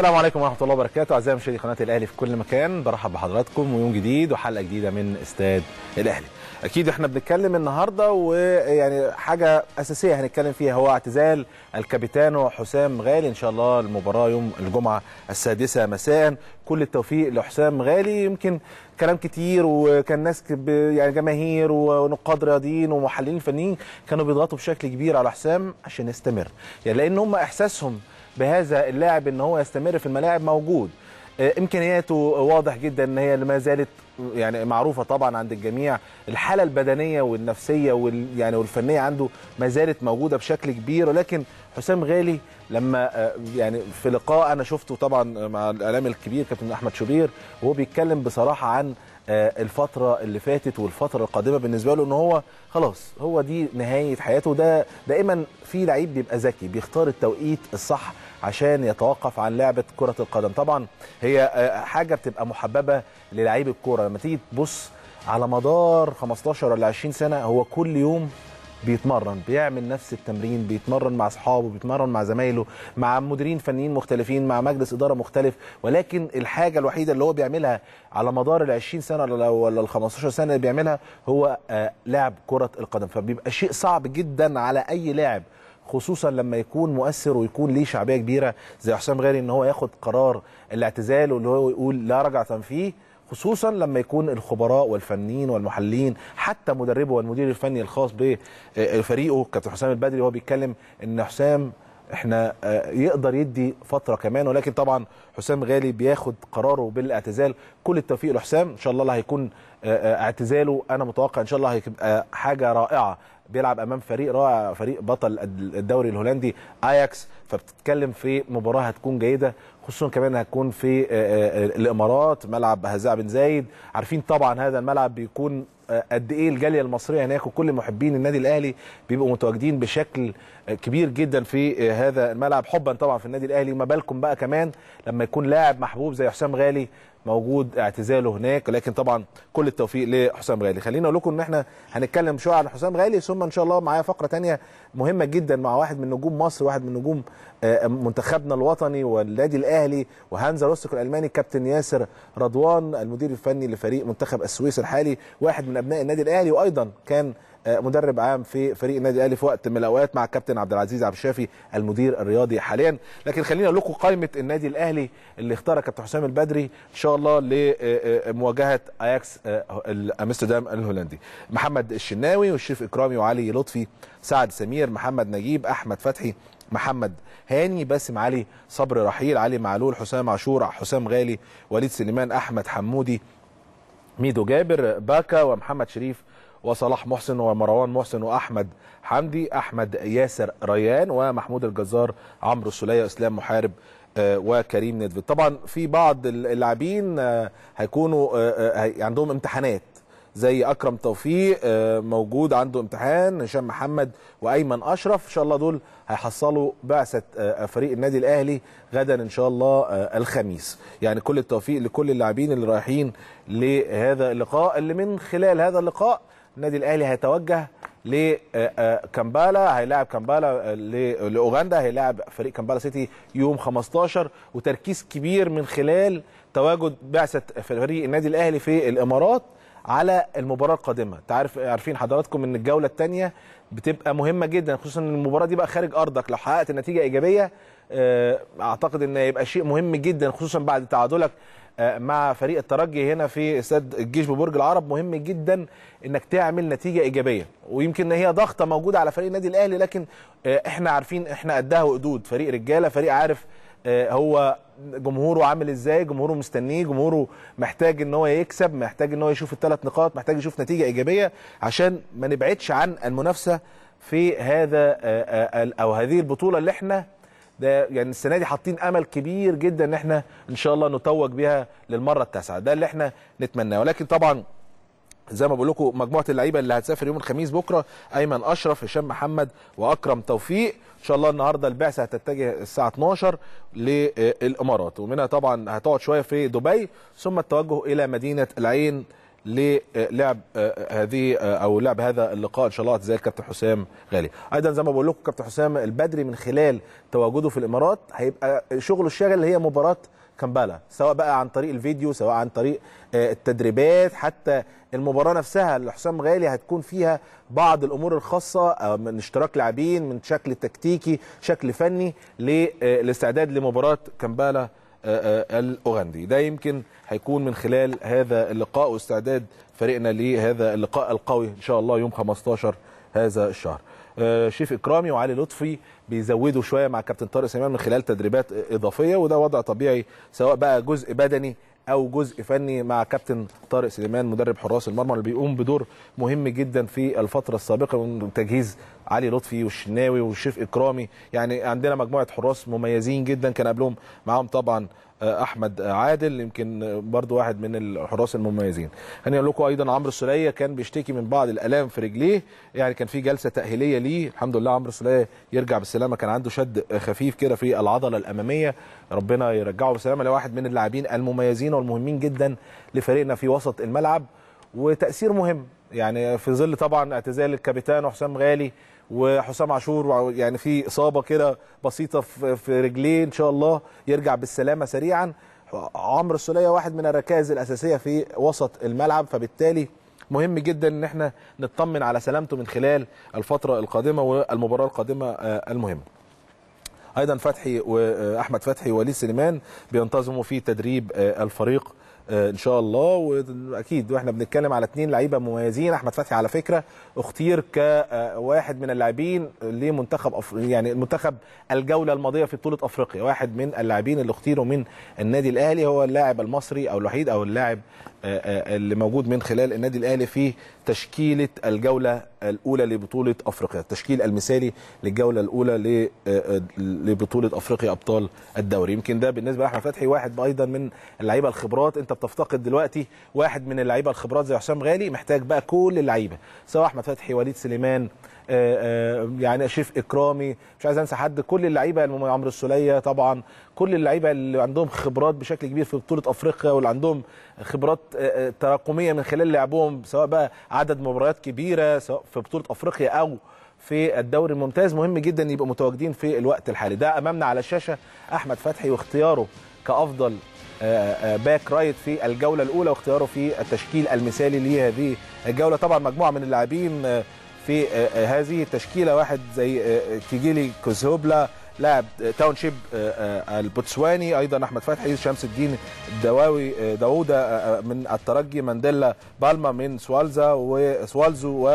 السلام عليكم ورحمه الله وبركاته اعزائي مشاهدي قناه الاهلي في كل مكان برحب بحضراتكم ويوم جديد وحلقه جديده من استاد الاهلي اكيد احنا بنتكلم النهارده ويعني حاجه اساسيه هنتكلم فيها هو اعتزال الكابيتانو حسام غالي ان شاء الله المباراه يوم الجمعه السادسه مساء كل التوفيق لحسام غالي يمكن كلام كتير وكان ناس يعني جماهير ونقاد رياضيين ومحللين فنيين كانوا بيضغطوا بشكل كبير على حسام عشان يستمر يعني لان هم احساسهم بهذا اللاعب ان هو يستمر في الملاعب موجود آه، امكانياته واضح جدا ان هي ما زالت يعني معروفه طبعا عند الجميع الحاله البدنيه والنفسيه وال يعني والفنيه عنده ما زالت موجوده بشكل كبير ولكن حسام غالي لما آه، يعني في لقاء انا شفته طبعا مع الاعلام الكبير كابتن احمد شوبير وهو بيتكلم بصراحه عن آه، الفتره اللي فاتت والفتره القادمه بالنسبه له ان هو خلاص هو دي نهايه حياته ده دائما في لعيب بيبقى ذكي بيختار التوقيت الصح عشان يتوقف عن لعبه كره القدم طبعا هي آه، حاجه بتبقى محببه للعيب الكوره لما تيجي تبص على مدار 15 ولا 20 سنه هو كل يوم بيتمرن بيعمل نفس التمرين بيتمرن مع اصحابه بيتمرن مع زمايله مع مديرين فنيين مختلفين مع مجلس اداره مختلف ولكن الحاجه الوحيده اللي هو بيعملها على مدار ال 20 سنه ولا ال 15 سنه اللي بيعملها هو آه، لعب كره القدم فبيبقى شيء صعب جدا على اي لاعب خصوصا لما يكون مؤثر ويكون ليه شعبيه كبيره زي حسام غالي ان هو ياخد قرار الاعتزال واللي هو يقول لا رجعه فيه خصوصا لما يكون الخبراء والفنيين والمحللين حتى مدربه والمدير الفني الخاص بفريقه آه، كابتن حسام البدري وهو بيتكلم ان حسام احنا آه، يقدر يدي فتره كمان ولكن طبعا حسام غالي بياخد قراره بالاعتزال كل التوفيق لحسام ان شاء الله هيكون آه، اعتزاله انا متوقع ان شاء الله هيبقى حاجه رائعه بيلعب امام فريق رائع فريق بطل الدوري الهولندي اياكس فبتتكلم في مباراه هتكون جيده خصوصا كمان هتكون في الامارات ملعب هزاع بن زايد عارفين طبعا هذا الملعب بيكون قد ايه الجاليه المصريه هناك وكل محبين النادي الاهلي بيبقوا متواجدين بشكل كبير جدا في هذا الملعب حبا طبعا في النادي الاهلي وما بالكم بقى كمان لما يكون لاعب محبوب زي حسام غالي موجود اعتزاله هناك لكن طبعا كل التوفيق لحسام غالي خلينا اقول لكم ان احنا هنتكلم شويه عن حسام غالي ثم ان شاء الله معايا فقره تانية مهمه جدا مع واحد من نجوم مصر واحد من نجوم آه، منتخبنا الوطني والنادي الاهلي وهانزا روستك الالماني كابتن ياسر رضوان المدير الفني لفريق منتخب السويس الحالي واحد من ابناء النادي الاهلي وايضا كان آه، مدرب عام في فريق النادي الاهلي في وقت من الاوقات مع الكابتن عبد العزيز عبد الشافي المدير الرياضي حاليا لكن خلينا اقول لكم قائمه النادي الاهلي اللي اختارها كابتن حسام البدري ان شاء الله لمواجهه آه، آه، اياكس امستردام الهولندي محمد الشناوي والشريف اكرامي وعلي لطفي سعد سمير محمد نجيب احمد فتحي محمد هاني باسم علي صبر رحيل علي معلول حسام عاشور حسام غالي وليد سليمان احمد حمودي ميدو جابر باكا ومحمد شريف وصلاح محسن ومروان محسن واحمد حمدي احمد ياسر ريان ومحمود الجزار عمرو السليه اسلام محارب آه، وكريم ندفد طبعا في بعض اللاعبين آه، هيكونوا آه، يعني عندهم امتحانات زي اكرم توفيق موجود عنده امتحان هشام محمد وايمن اشرف ان شاء الله دول هيحصلوا بعثه فريق النادي الاهلي غدا ان شاء الله الخميس يعني كل التوفيق لكل اللاعبين اللي رايحين لهذا اللقاء اللي من خلال هذا اللقاء النادي الاهلي هيتوجه آه، آه، كامبالا هيلاعب كامبالا آه، لاوغندا هيلاعب فريق كامبالا سيتي يوم 15 وتركيز كبير من خلال تواجد بعثه فريق النادي الاهلي في الامارات على المباراه القادمه تعرف عارفين حضراتكم ان الجوله الثانيه بتبقى مهمه جدا خصوصا ان المباراه دي بقى خارج ارضك لو حققت نتيجه ايجابيه اعتقد ان هيبقى شيء مهم جدا خصوصا بعد تعادلك آه، مع فريق الترجي هنا في استاد الجيش ببرج العرب مهم جدا انك تعمل نتيجه ايجابيه ويمكن هي ضغطه موجوده على فريق النادي الاهلي لكن آه، احنا عارفين احنا قدها وقدود فريق رجاله فريق عارف آه، هو جمهوره عامل ازاي جمهوره مستنيه جمهوره محتاج ان هو يكسب محتاج ان هو يشوف الثلاث نقاط محتاج يشوف نتيجه ايجابيه عشان ما نبعدش عن المنافسه في هذا او هذه البطوله اللي احنا ده يعني السنه دي حاطين امل كبير جدا ان احنا ان شاء الله نتوج بيها للمره التاسعه ده اللي احنا نتمناه ولكن طبعا زي ما بقول لكم مجموعه اللعيبه اللي هتسافر يوم الخميس بكره ايمن اشرف هشام محمد واكرم توفيق ان شاء الله النهارده البعثه هتتجه الساعه 12 للامارات ومنها طبعا هتقعد شويه في دبي ثم التوجه الى مدينه العين للعب آه، هذه آه، او لعب هذا اللقاء ان شاء الله زي الكابتن حسام غالي ايضا زي ما بقول لكم كابتن حسام البدري من خلال تواجده في الامارات هيبقى شغله الشاغل اللي هي مباراه كامبالا سواء بقى عن طريق الفيديو سواء عن طريق آه، التدريبات حتى المباراه نفسها اللي حسام غالي هتكون فيها بعض الامور الخاصه من اشتراك لاعبين من شكل تكتيكي شكل فني للاستعداد لمباراه كامبالا آه، آه، الاوغندي ده يمكن هيكون من خلال هذا اللقاء واستعداد فريقنا لهذا اللقاء القوي ان شاء الله يوم 15 هذا الشهر آه، شيف اكرامي وعلي لطفي بيزودوا شويه مع كابتن طارق سليمان من خلال تدريبات اضافيه وده وضع طبيعي سواء بقى جزء بدني او جزء فني مع كابتن طارق سليمان مدرب حراس المرمى اللي بيقوم بدور مهم جدا في الفتره السابقه من تجهيز علي لطفي والشناوي والشريف اكرامي يعني عندنا مجموعه حراس مميزين جدا كان قبلهم معاهم طبعا احمد عادل يمكن برضو واحد من الحراس المميزين هنقول اقول لكم ايضا عمرو السليه كان بيشتكي من بعض الالام في رجليه يعني كان في جلسه تاهيليه ليه الحمد لله عمرو السليه يرجع بالسلامه كان عنده شد خفيف كده في العضله الاماميه ربنا يرجعه بالسلامه لواحد من اللاعبين المميزين والمهمين جدا لفريقنا في وسط الملعب وتاثير مهم يعني في ظل طبعا اعتزال الكابتن حسام غالي وحسام عاشور يعني في اصابه كده بسيطه في رجليه ان شاء الله يرجع بالسلامه سريعا عمرو السوليه واحد من الركائز الاساسيه في وسط الملعب فبالتالي مهم جدا ان احنا نطمن على سلامته من خلال الفتره القادمه والمباراه القادمه آه، المهمه ايضا فتحي واحمد آه، فتحي ووليد سليمان بينتظموا في تدريب آه، الفريق ان شاء الله واكيد واحنا بنتكلم على اثنين لعيبه مميزين احمد فتحي على فكره اختير كواحد من اللاعبين لمنتخب أف... يعني منتخب الجوله الماضيه في بطوله افريقيا واحد من اللاعبين اللي اختيروا من النادي الاهلي هو اللاعب المصري او الوحيد او اللاعب آه، آه، اللي موجود من خلال النادي الاهلي في تشكيله الجوله الاولى لبطوله افريقيا التشكيل المثالي للجوله الاولى آه، لبطوله افريقيا ابطال الدوري يمكن ده بالنسبه لاحمد فتحي واحد ايضا من اللعيبه الخبرات انت بتفتقد دلوقتي واحد من اللعيبه الخبرات زي حسام غالي محتاج بقى كل اللعيبه سواء احمد فتحي وليد سليمان آه، آه، يعني شيف اكرامي مش عايز انسى حد كل اللعيبه عمرو السوليه طبعا كل اللعيبه اللي عندهم خبرات بشكل كبير في بطوله افريقيا واللي عندهم خبرات آه، تراكميه من خلال لعبهم سواء بقى عدد مباريات كبيره سواء في بطوله افريقيا او في الدوري الممتاز مهم جدا يبقوا متواجدين في الوقت الحالي ده امامنا على الشاشه احمد فتحي واختياره كافضل باك آه، رايت آه، في الجوله الاولى واختياره في التشكيل المثالي لهذه الجوله طبعا مجموعه من اللاعبين آه، في هذه التشكيله واحد زي كيجيلي كوزوبلا لاعب تاونشيب البوتسواني ايضا احمد فتحي شمس الدين الدواوي داوودا من الترجي مانديلا بالما من سوالزا وسوالزو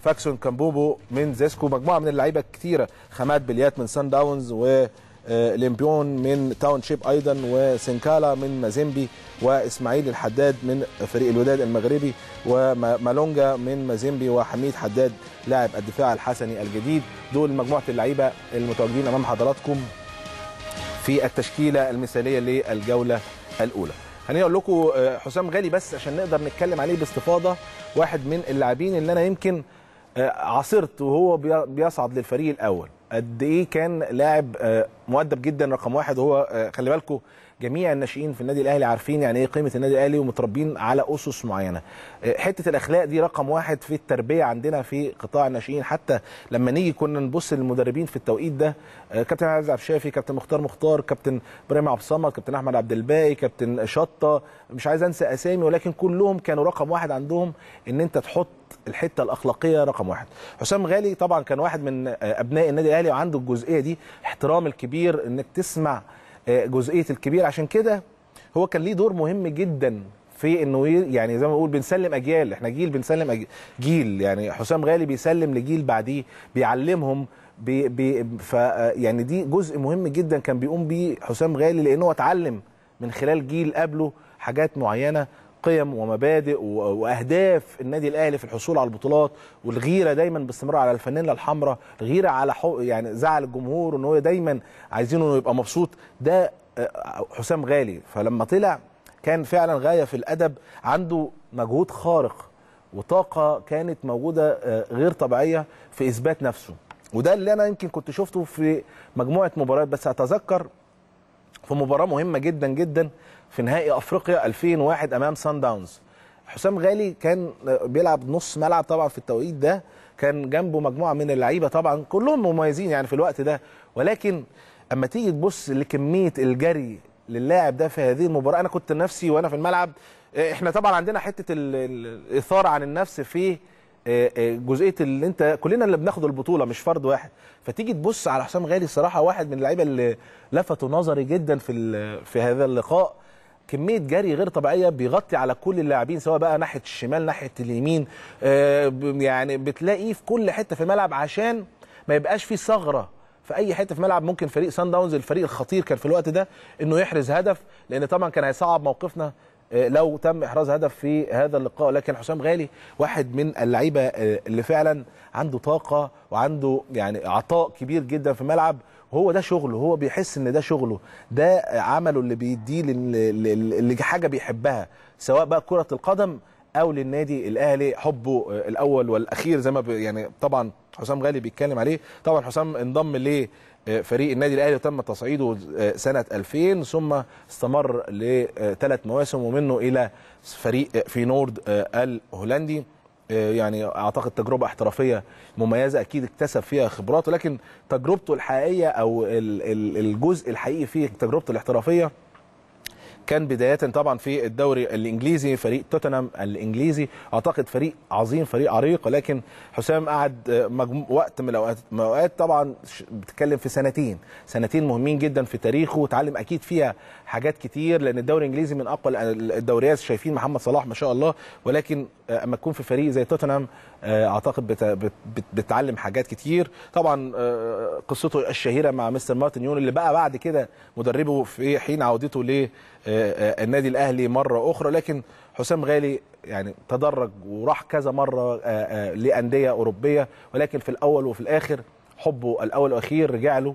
وفاكسون كامبوبو من زيسكو مجموعه من اللعيبه كثيره خامات بليات من سان داونز و آه، ليمبيون من تاون شيب ايضا وسنكالا من مازيمبي واسماعيل الحداد من فريق الوداد المغربي ومالونجا من مازيمبي وحميد حداد لاعب الدفاع الحسني الجديد دول مجموعه اللعيبه المتواجدين امام حضراتكم في التشكيله المثاليه للجوله الاولى هنقول لكم آه، حسام غالي بس عشان نقدر نتكلم عليه باستفاضه واحد من اللاعبين اللي انا يمكن آه، عاصرت وهو بيصعد للفريق الاول قد ايه كان لاعب مؤدب جدا رقم واحد وهو آه، خلي بالكم جميع الناشئين في النادي الاهلي عارفين يعني ايه قيمه النادي الاهلي ومتربين على اسس معينه آه، حته الاخلاق دي رقم واحد في التربيه عندنا في قطاع الناشئين حتى لما نيجي كنا نبص للمدربين في التوقيت ده آه، كابتن عز عبد الشافي كابتن مختار مختار كابتن ابراهيم عبد الصمد كابتن احمد عبد الباقي كابتن شطه مش عايز انسى اسامي ولكن كلهم كانوا رقم واحد عندهم ان انت تحط الحته الاخلاقيه رقم واحد حسام غالي طبعا كان واحد من ابناء النادي الاهلي وعنده الجزئيه دي احترام الكبير كبير انك تسمع آه، جزئيه الكبير عشان كده هو كان ليه دور مهم جدا في انه يعني زي ما بقول بنسلم اجيال احنا جيل بنسلم أجيال جيل يعني حسام غالي بيسلم لجيل بعديه بيعلمهم بي بي ف يعني دي جزء مهم جدا كان بيقوم بيه حسام غالي لانه اتعلم من خلال جيل قبله حاجات معينه قيم ومبادئ واهداف النادي الاهلي في الحصول على البطولات والغيره دايما باستمرار على الفانيلا الحمراء الغيره على حو... يعني زعل الجمهور ان هو دايما عايزينه انه يبقى مبسوط ده آه، حسام غالي فلما طلع كان فعلا غايه في الادب عنده مجهود خارق وطاقه كانت موجوده آه، غير طبيعيه في اثبات نفسه وده اللي انا يمكن كنت شفته في مجموعه مباريات بس اتذكر في مباراه مهمه جدا جدا في نهائي افريقيا 2001 امام سان داونز حسام غالي كان بيلعب نص ملعب طبعا في التوقيت ده كان جنبه مجموعه من اللعيبه طبعا كلهم مميزين يعني في الوقت ده ولكن اما تيجي تبص لكميه الجري للاعب ده في هذه المباراه انا كنت نفسي وانا في الملعب إيه، احنا طبعا عندنا حته الاثاره عن النفس في إيه، إيه، جزئيه اللي انت كلنا اللي بناخد البطوله مش فرد واحد فتيجي تبص على حسام غالي الصراحه واحد من اللعيبه اللي لفتوا نظري جدا في في هذا اللقاء كميه جري غير طبيعيه بيغطي على كل اللاعبين سواء بقى ناحيه الشمال ناحيه اليمين آه، يعني بتلاقيه في كل حته في الملعب عشان ما يبقاش في ثغره في اي حته في ملعب ممكن فريق سان داونز الفريق الخطير كان في الوقت ده انه يحرز هدف لان طبعا كان هيصعب موقفنا آه، لو تم احراز هدف في هذا اللقاء لكن حسام غالي واحد من اللعيبه آه، اللي فعلا عنده طاقه وعنده يعني عطاء كبير جدا في الملعب هو ده شغله هو بيحس ان ده شغله ده عمله اللي بيديه اللي حاجه بيحبها سواء بقى كره القدم او للنادي الاهلي حبه آه، الاول والاخير زي ما يعني طبعا حسام غالي بيتكلم عليه طبعا حسام انضم ليه فريق النادي الاهلي تم تصعيده آه، سنه 2000 ثم استمر لثلاث مواسم ومنه الى فريق في نورد آه، الهولندي آه، يعني اعتقد تجربه احترافيه مميزه اكيد اكتسب فيها خبرات ولكن تجربته الحقيقيه او الجزء الحقيقي في تجربته الاحترافيه كان بدايه طبعا في الدوري الانجليزي فريق توتنهام الانجليزي اعتقد فريق عظيم فريق عريق ولكن حسام قعد وقت من الاوقات طبعا بتتكلم في سنتين سنتين مهمين جدا في تاريخه وتعلم اكيد فيها حاجات كتير لان الدوري الانجليزي من اقوى الدوريات شايفين محمد صلاح ما شاء الله ولكن آه، اما تكون في فريق زي توتنهام آه، اعتقد بتتعلم بتعلم حاجات كتير طبعا آه، قصته الشهيره مع مستر مارتن يون اللي بقى بعد كده مدربه في حين عودته ليه آه، آه، النادي الاهلي مره اخرى لكن حسام غالي يعني تدرج وراح كذا مره آه، لانديه اوروبيه ولكن في الاول وفي الاخر حبه الاول والاخير رجع له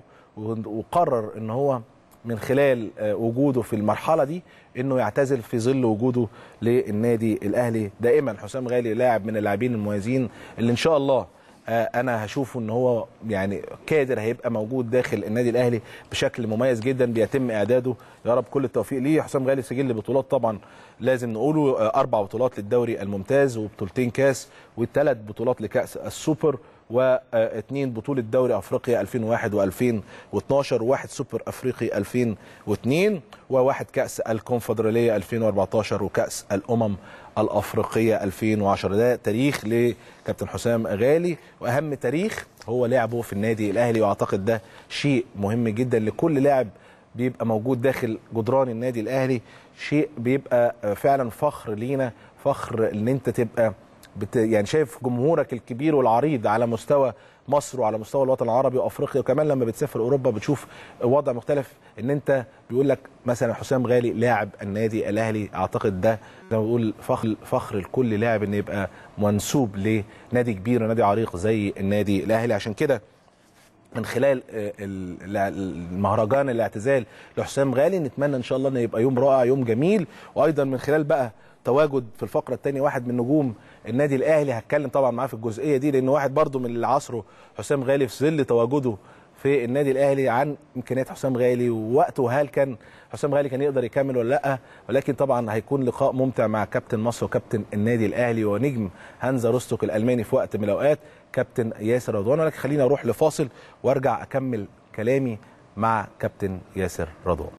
وقرر ان هو من خلال وجوده في المرحله دي انه يعتزل في ظل وجوده للنادي الاهلي دائما حسام غالي لاعب من اللاعبين المميزين اللي ان شاء الله آه، انا هشوفه ان هو يعني كادر هيبقى موجود داخل النادي الاهلي بشكل مميز جدا بيتم اعداده يا رب كل التوفيق ليه حسام غالي سجل بطولات طبعا لازم نقوله آه، اربع بطولات للدوري الممتاز وبطولتين كاس وثلاث بطولات لكاس السوبر واثنين بطوله دوري افريقيا 2001 و2012 وواحد سوبر افريقي 2002 وواحد كاس الكونفدراليه 2014 وكاس الامم الافريقيه 2010 ده تاريخ لكابتن حسام غالي واهم تاريخ هو لعبه في النادي الاهلي واعتقد ده شيء مهم جدا لكل لاعب بيبقى موجود داخل جدران النادي الاهلي شيء بيبقى فعلا فخر لينا فخر ان انت تبقى بت يعني شايف جمهورك الكبير والعريض على مستوى مصر وعلى مستوى الوطن العربي وافريقيا وكمان لما بتسافر اوروبا بتشوف وضع مختلف ان انت بيقول لك مثلا حسام غالي لاعب النادي الاهلي اعتقد ده زي ما بقول فخر فخر لكل لاعب ان يبقى منسوب لنادي كبير ونادي عريق زي النادي الاهلي عشان كده من خلال آه، المهرجان الاعتزال لحسام غالي نتمنى ان شاء الله ان يبقى يوم رائع يوم جميل وايضا من خلال بقى تواجد في الفقره الثانيه واحد من نجوم النادي الاهلي هتكلم طبعا معاه في الجزئيه دي لان واحد برضو من اللي عصره حسام غالي في ظل تواجده في النادي الاهلي عن امكانيات حسام غالي ووقته هل كان حسام غالي كان يقدر يكمل ولا لا ولكن طبعا هيكون لقاء ممتع مع كابتن مصر وكابتن النادي الاهلي ونجم هانزا روستوك الالماني في وقت من الاوقات كابتن ياسر رضوان ولكن خليني اروح لفاصل وارجع اكمل كلامي مع كابتن ياسر رضوان